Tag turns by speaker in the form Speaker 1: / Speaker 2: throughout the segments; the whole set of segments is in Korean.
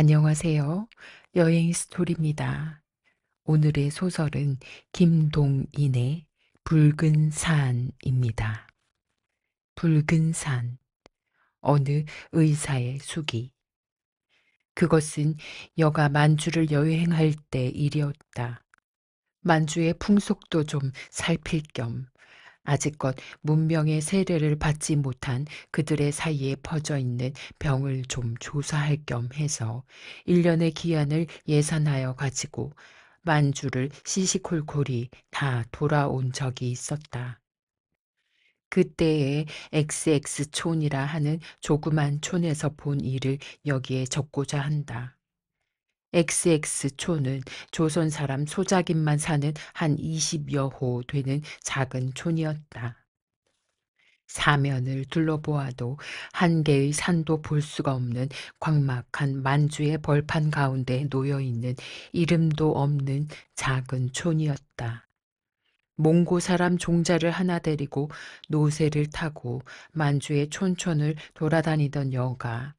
Speaker 1: 안녕하세요. 여행 스토리입니다. 오늘의 소설은 김동인의 붉은 산입니다. 붉은 산, 어느 의사의 수기. 그것은 여가 만주를 여행할 때 일이었다. 만주의 풍속도 좀 살필 겸 아직껏 문명의 세례를 받지 못한 그들의 사이에 퍼져 있는 병을 좀 조사할 겸 해서 1년의 기한을 예산하여 가지고 만주를 시시콜콜이 다 돌아온 적이 있었다. 그때의 XX촌이라 하는 조그만 촌에서 본 일을 여기에 적고자 한다. x x 촌은 조선 사람 소작인만 사는 한 20여호 되는 작은 촌이었다. 사면을 둘러보아도 한 개의 산도 볼 수가 없는 광막한 만주의 벌판 가운데 놓여 있는 이름도 없는 작은 촌이었다. 몽고 사람 종자를 하나 데리고 노새를 타고 만주의 촌촌을 돌아다니던 여가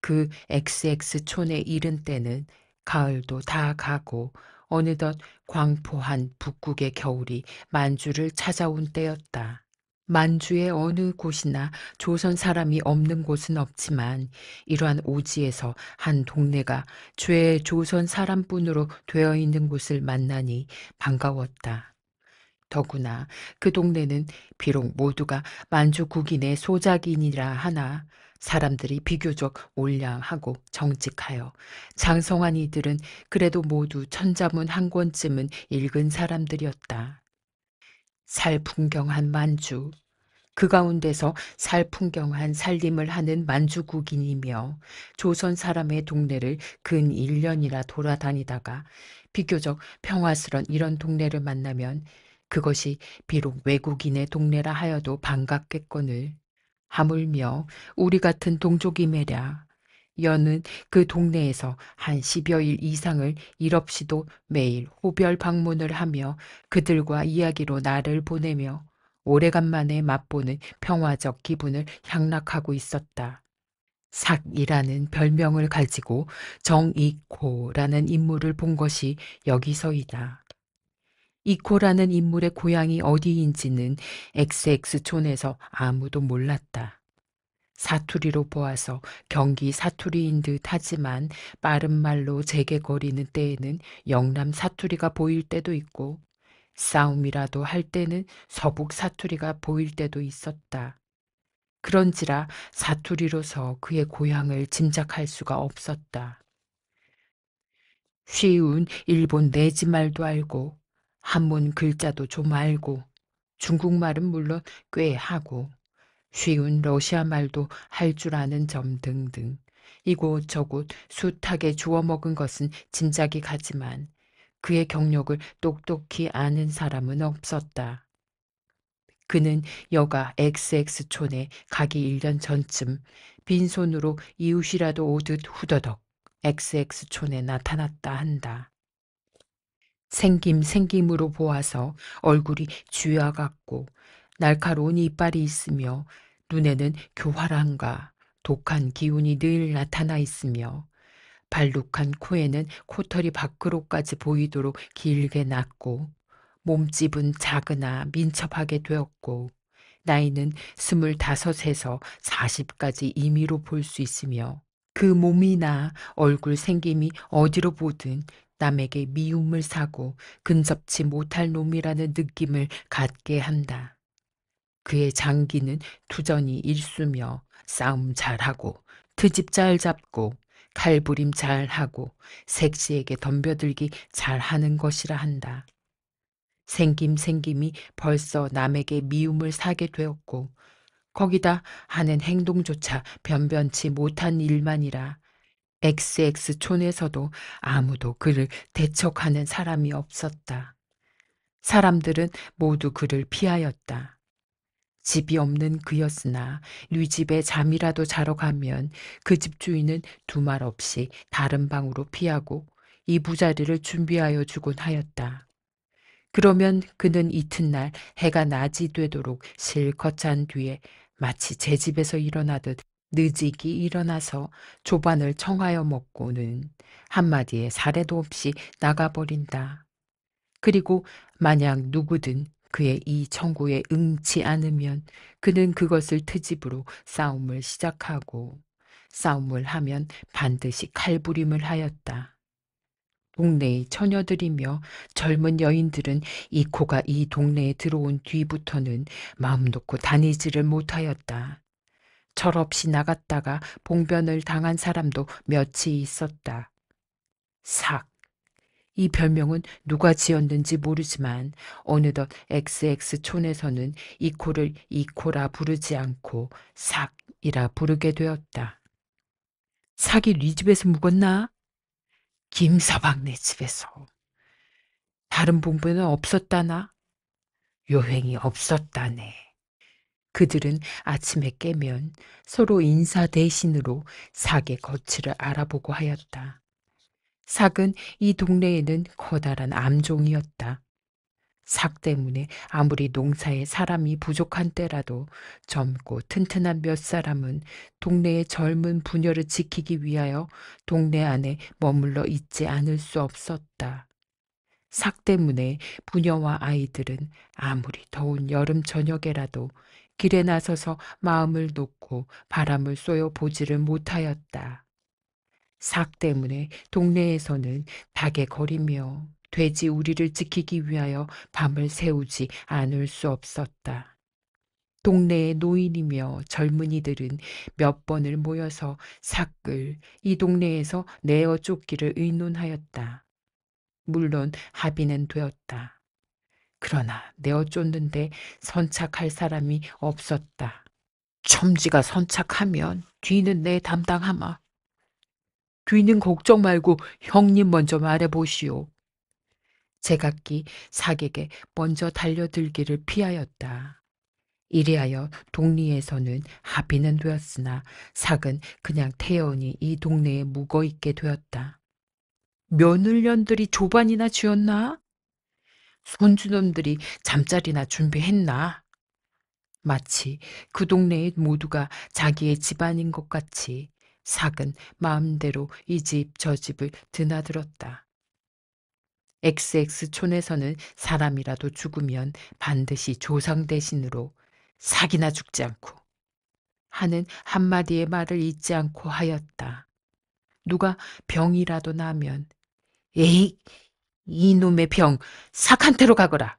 Speaker 1: 그 XX촌에 이른 때는 가을도 다 가고 어느덧 광포한 북극의 겨울이 만주를 찾아온 때였다. 만주의 어느 곳이나 조선 사람이 없는 곳은 없지만 이러한 오지에서 한 동네가 죄의 조선 사람뿐으로 되어 있는 곳을 만나니 반가웠다. 더구나 그 동네는 비록 모두가 만주 국인의 소작인이라 하나 사람들이 비교적 올량하고 정직하여 장성한 이들은 그래도 모두 천자문 한 권쯤은 읽은 사람들이었다. 살풍경한 만주 그 가운데서 살풍경한 살림을 하는 만주국인이며 조선 사람의 동네를 근 1년이나 돌아다니다가 비교적 평화스런 이런 동네를 만나면 그것이 비록 외국인의 동네라 하여도 반갑겠거늘 하물며 우리 같은 동족이매랴. 여는 그 동네에서 한 10여 일 이상을 일 없이도 매일 호별 방문을 하며 그들과 이야기로 나를 보내며 오래간만에 맛보는 평화적 기분을 향락하고 있었다. 삭이라는 별명을 가지고 정익호라는 인물을 본 것이 여기서이다. 이코라는 인물의 고향이 어디인지는 XX촌에서 아무도 몰랐다. 사투리로 보아서 경기 사투리인 듯 하지만 빠른 말로 재개거리는 때에는 영남 사투리가 보일 때도 있고 싸움이라도 할 때는 서북 사투리가 보일 때도 있었다. 그런지라 사투리로서 그의 고향을 짐작할 수가 없었다. 쉬운 일본 내지 말도 알고 한문 글자도 좀 알고 중국말은 물론 꽤 하고 쉬운 러시아 말도 할 줄 아는 점 등등 이곳저곳 숱하게 주워 먹은 것은 짐작이 가지만 그의 경력을 똑똑히 아는 사람은 없었다. 그는 여가 XX촌에 가기 1년 전쯤 빈손으로 이웃이라도 오듯 후더덕 XX촌에 나타났다 한다. 생김 생김으로 보아서 얼굴이 쥐와 같고 날카로운 이빨이 있으며 눈에는 교활함과 독한 기운이 늘 나타나 있으며 발룩한 코에는 코털이 밖으로까지 보이도록 길게 났고 몸집은 작으나 민첩하게 되었고 나이는 스물다섯에서 사십까지 임의로 볼 수 있으며 그 몸이나 얼굴 생김이 어디로 보든 남에게 미움을 사고 근접치 못할 놈이라는 느낌을 갖게 한다. 그의 장기는 투전이 일수며 싸움 잘하고 트집 잘 잡고 칼부림 잘하고 색시에게 덤벼들기 잘하는 것이라 한다. 생김생김이 벌써 남에게 미움을 사게 되었고 거기다 하는 행동조차 변변치 못한 일만이라 XX촌에서도 아무도 그를 대척하는 사람이 없었다. 사람들은 모두 그를 피하였다. 집이 없는 그였으나 류 집에 잠이라도 자러 가면 그 집주인은 두 말 없이 다른 방으로 피하고 이부자리를 준비하여 주곤 하였다. 그러면 그는 이튿날 해가 낮이 되도록 실컷 잔 뒤에 마치 제 집에서 일어나듯 늦익기 일어나서 조반을 청하여 먹고는 한마디의 사례도 없이 나가버린다. 그리고 만약 누구든 그의 이 청구에 응치 않으면 그는 그것을 트집으로 싸움을 시작하고 싸움을 하면 반드시 칼부림을 하였다. 동네의 처녀들이며 젊은 여인들은 이 코가 이 동네에 들어온 뒤부터는 마음 놓고 다니지를 못하였다. 철없이 나갔다가 봉변을 당한 사람도 몇이 있었다. 삭. 이 별명은 누가 지었는지 모르지만 어느덧 XX촌에서는 이코를 이코라 부르지 않고 삭이라 부르게 되었다. 삭이 네 집에서 묵었나? 김서방 네 집에서. 다른 봉변은 없었다나? 요행이 없었다네. 그들은 아침에 깨면 서로 인사 대신으로 삭의 거치를 알아보고 하였다. 삭은 이 동네에는 커다란 암종이었다. 삭 때문에 아무리 농사에 사람이 부족한 때라도 젊고 튼튼한 몇 사람은 동네의 젊은 부녀를 지키기 위하여 동네 안에 머물러 있지 않을 수 없었다. 삭 때문에 부녀와 아이들은 아무리 더운 여름 저녁에라도 길에 나서서 마음을 놓고 바람을 쏘여 보지를 못하였다. 삭 때문에 동네에서는 닭에 거리며 돼지 우리를 지키기 위하여 밤을 새우지 않을 수 없었다. 동네의 노인이며 젊은이들은 몇 번을 모여서 삭을 이 동네에서 내어 쫓기를 의논하였다. 물론 합의는 되었다. 그러나 내어 쫓는데 선착할 사람이 없었다. 첨지가 선착하면 뒤는 내 담당하마. 뒤는 걱정 말고 형님 먼저 말해보시오. 제각기 사객에 먼저 달려들기를 피하였다. 이리하여 동리에서는 합의는 되었으나 사근 그냥 태연히 이 동네에 묵어 있게 되었다. 며느년들이 조반이나 지었나? 손주놈들이 잠자리나 준비했나? 마치 그 동네의 모두가 자기의 집안인 것 같이 삭은 마음대로 이 집 저 집을 드나들었다. XX촌에서는 사람이라도 죽으면 반드시 조상 대신으로 사기나 죽지 않고 하는 한마디의 말을 잊지 않고 하였다. 누가 병이라도 나면 에이 이놈의 병 삭한테로 가거라.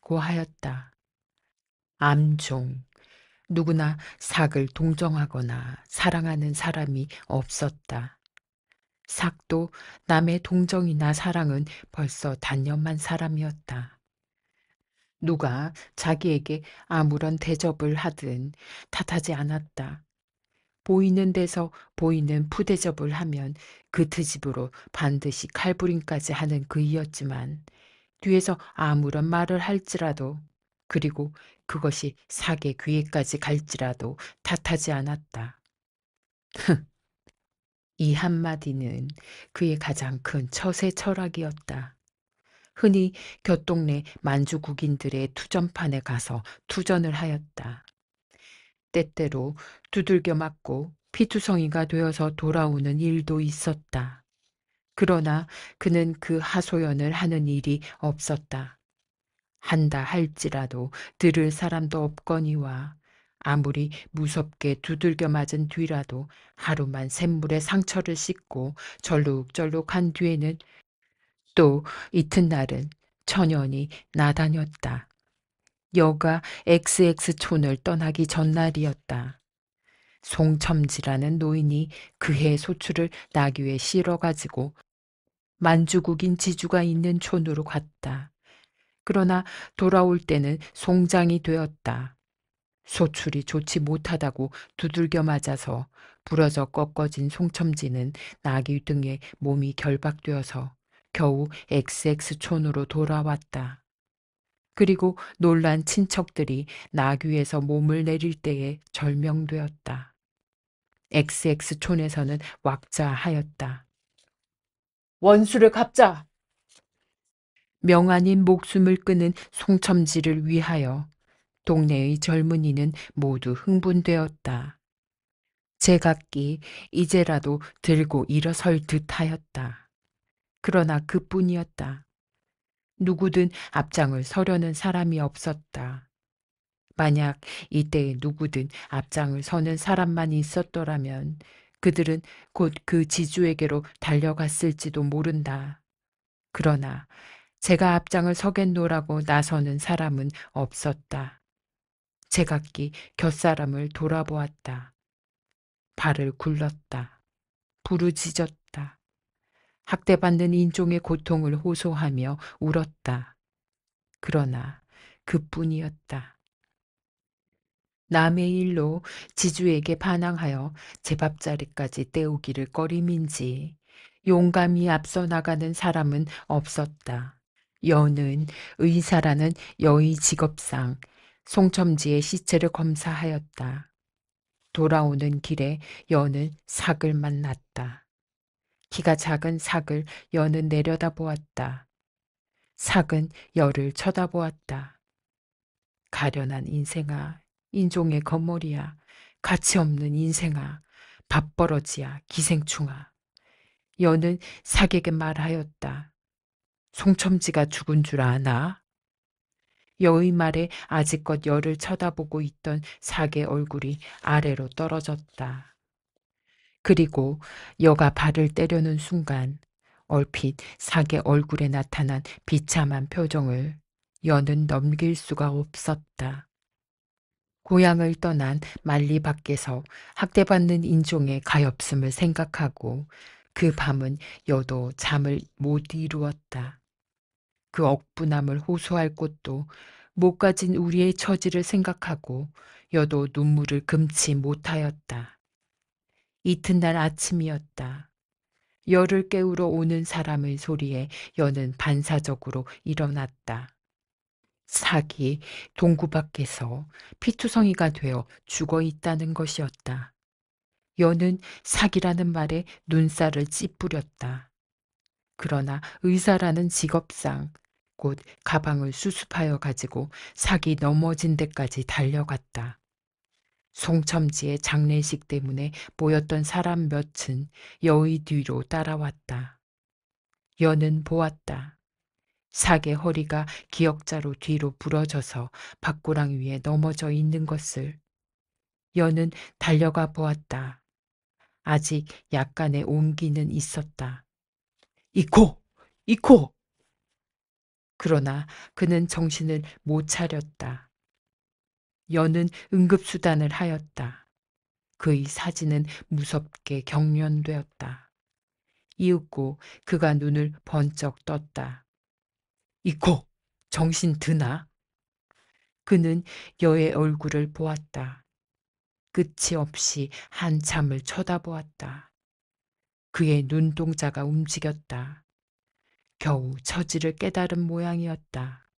Speaker 1: 고하였다. 암종. 누구나 삭을 동정하거나 사랑하는 사람이 없었다. 삭도 남의 동정이나 사랑은 벌써 단념한 사람이었다. 누가 자기에게 아무런 대접을 하든 탓하지 않았다. 보이는 데서 보이는 푸대접을 하면 그 트집으로 반드시 칼부림까지 하는 그이였지만 뒤에서 아무런 말을 할지라도 그리고 그것이 사계 귀에까지 갈지라도 탓하지 않았다. 이 한마디는 그의 가장 큰 처세 철학이었다. 흔히 곁동네 만주국인들의 투전판에 가서 투전을 하였다. 때때로 두들겨 맞고 피투성이가 되어서 돌아오는 일도 있었다. 그러나 그는 그 하소연을 하는 일이 없었다. 한다 할지라도 들을 사람도 없거니와 아무리 무섭게 두들겨 맞은 뒤라도 하루만 샘물에 상처를 씻고 절룩절룩 한 뒤에는 또 이튿날은 천연이 나다녔다. 여가 XX촌을 떠나기 전날이었다. 송첨지라는 노인이 그해 소추를 나귀에 실어가지고 만주국인 지주가 있는 촌으로 갔다. 그러나 돌아올 때는 송장이 되었다. 소출이 좋지 못하다고 두들겨 맞아서 부러져 꺾어진 송첨지는 나귀 등에 몸이 결박되어서 겨우 XX촌으로 돌아왔다. 그리고 놀란 친척들이 나귀에서 몸을 내릴 때에 절명되었다. XX촌에서는 왁자하였다. 원수를 갚자! 명한인 목숨을 끊은 송첨지를 위하여 동네의 젊은이는 모두 흥분되었다. 제각기 이제라도 들고 일어설 듯하였다. 그러나 그뿐이었다. 누구든 앞장을 서려는 사람이 없었다. 만약 이때 누구든 앞장을 서는 사람만 있었더라면 그들은 곧 그 지주에게로 달려갔을지도 모른다. 그러나 제가 앞장을 서겠노라고 나서는 사람은 없었다. 제각기 곁사람을 돌아보았다. 발을 굴렀다. 부르짖었다. 학대받는 인종의 고통을 호소하며 울었다. 그러나 그뿐이었다. 남의 일로 지주에게 반항하여 제 밥자리까지 때우기를 꺼림인지 용감히 앞서 나가는 사람은 없었다. 여는 의사라는 여의 직업상 송첨지의 시체를 검사하였다. 돌아오는 길에 여는 삭을 만났다. 키가 작은 삭을 여는 내려다보았다. 삭은 여를 쳐다보았다. 가련한 인생아, 인종의 겉머리야, 가치없는 인생아, 밥벌어지야 기생충아. 여는 삭에게 말하였다. 송첨지가 죽은 줄 아나? 여의 말에 아직껏 여를 쳐다보고 있던 삭의 얼굴이 아래로 떨어졌다. 그리고 여가 발을 때려는 순간 얼핏 사계 얼굴에 나타난 비참한 표정을 여는 넘길 수가 없었다. 고향을 떠난 말리 밖에서 학대받는 인종의 가엾음을 생각하고 그 밤은 여도 잠을 못 이루었다. 그 억분함을 호소할 곳도 못 가진 우리의 처지를 생각하고 여도 눈물을 금치 못하였다. 이튿날 아침이었다. 열을 깨우러 오는 사람의 소리에 여는 반사적으로 일어났다. 사기 동구 밖에서 피투성이가 되어 죽어 있다는 것이었다. 여는 사기라는 말에 눈살을 찌푸렸다. 그러나 의사라는 직업상 곧 가방을 수습하여 가지고 사기 넘어진 데까지 달려갔다. 송첨지의 장례식 때문에 모였던 사람 몇은 여의 뒤로 따라왔다. 여는 보았다. 사계 허리가 기역자로 뒤로 부러져서 박고랑 위에 넘어져 있는 것을. 여는 달려가 보았다. 아직 약간의 온기는 있었다. 이 코! 이 코! 그러나 그는 정신을 못 차렸다. 여는 응급수단을 하였다. 그의 사진은 무섭게 경련되었다. 이윽고 그가 눈을 번쩍 떴다. 이코! 정신 드나? 그는 여의 얼굴을 보았다. 끝이 없이 한참을 쳐다보았다. 그의 눈동자가 움직였다. 겨우 처지를 깨달은 모양이었다.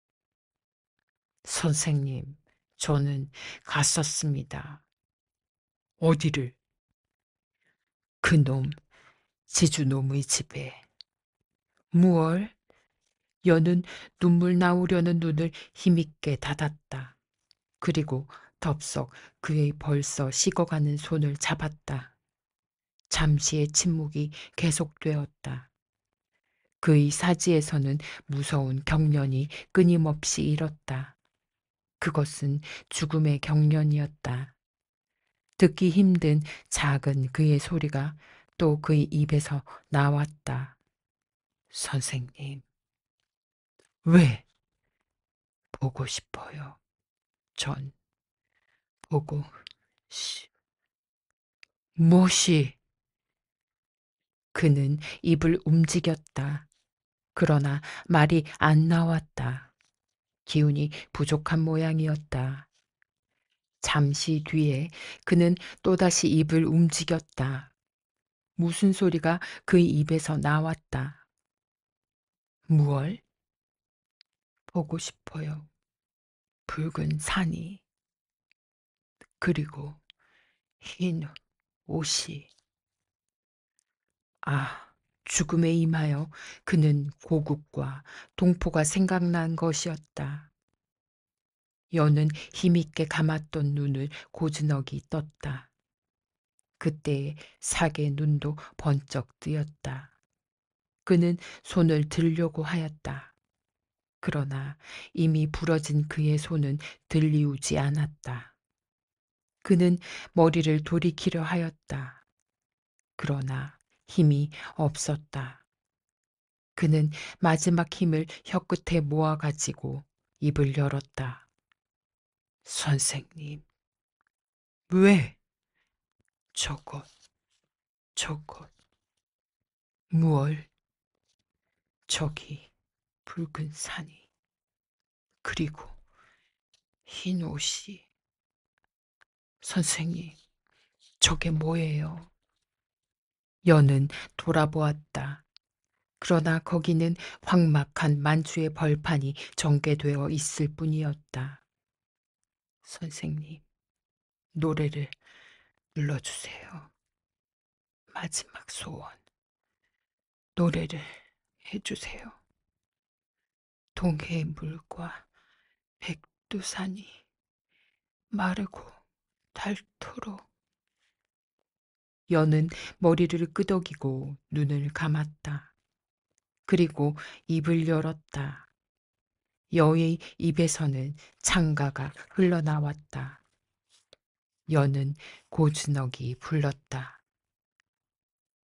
Speaker 1: 선생님, 저는 갔었습니다. 어디를? 그놈, 제주놈의 집에. 무얼? 여는 눈물 나오려는 눈을 힘있게 닫았다. 그리고 덥석 그의 벌써 식어가는 손을 잡았다. 잠시의 침묵이 계속되었다. 그의 사지에서는 무서운 경련이 끊임없이 일었다. 그것은 죽음의 경련이었다. 듣기 힘든 작은 그의 소리가 또 그의 입에서 나왔다. 선생님, 왜? 보고 싶어요. 전 보고 시 무엇이? 그는 입을 움직였다. 그러나 말이 안 나왔다. 기운이 부족한 모양이었다. 잠시 뒤에 그는 또다시 입을 움직였다. 무슨 소리가 그 입에서 나왔다. 무얼? 보고 싶어요. 붉은 산이. 그리고 흰 옷이. 아. 죽음에 임하여 그는 고국과 동포가 생각난 것이었다. 여는 힘있게 감았던 눈을 고즈넉이 떴다. 그때 사계 눈도 번쩍 뜨였다. 그는 손을 들려고 하였다. 그러나 이미 부러진 그의 손은 들리우지 않았다. 그는 머리를 돌이키려 하였다. 그러나 힘이 없었다. 그는 마지막 힘을 혀끝에 모아가지고 입을 열었다. 선생님, 왜? 저것, 저것, 무얼? 저기 붉은 산이, 그리고 흰 옷이. 선생님, 저게 뭐예요? 여는 돌아보았다. 그러나 거기는 황막한 만주의 벌판이 전개되어 있을 뿐이었다. 선생님, 노래를 눌러주세요. 마지막 소원. 노래를 해주세요. 동해의 물과 백두산이 마르고 닳도록 여는 머리를 끄덕이고 눈을 감았다. 그리고 입을 열었다. 여의 입에서는 창가가 흘러나왔다. 여는 고즈넉이 불렀다.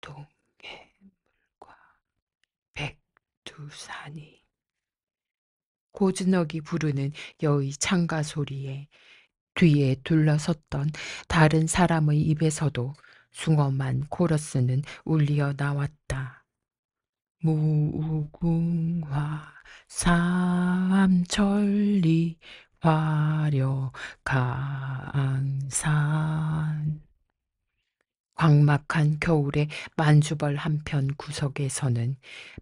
Speaker 1: 동해물과 백두산이 고즈넉이 부르는 여의 창가 소리에 뒤에 둘러섰던 다른 사람의 입에서도 숭엄한 코러스는 울려 나왔다. 무궁화 삼천리 화려 강산 광막한 겨울에 만주벌 한편 구석에서는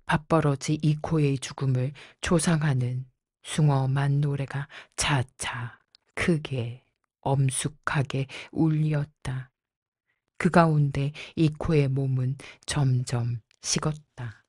Speaker 1: 밥벌어지 이코의 죽음을 조상하는 숭엄한 노래가 차차 크게 엄숙하게 울렸다. 그 가운데 이코의 몸은 점점 식었다.